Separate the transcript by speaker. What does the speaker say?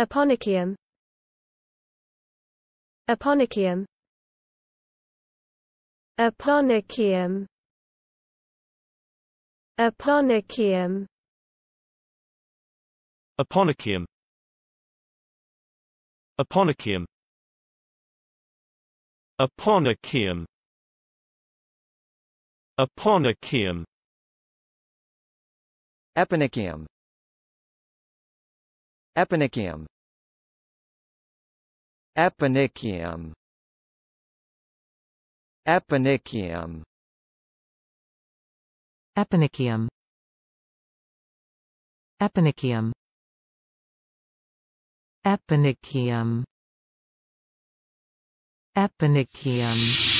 Speaker 1: Eponychium Eponychium Eponychium Eponychium Eponychium Eponychium Eponychium Eponychium Eponychium Eponychium Eponychium Eponychium Eponychium Eponychium Eponychium
Speaker 2: Eponychium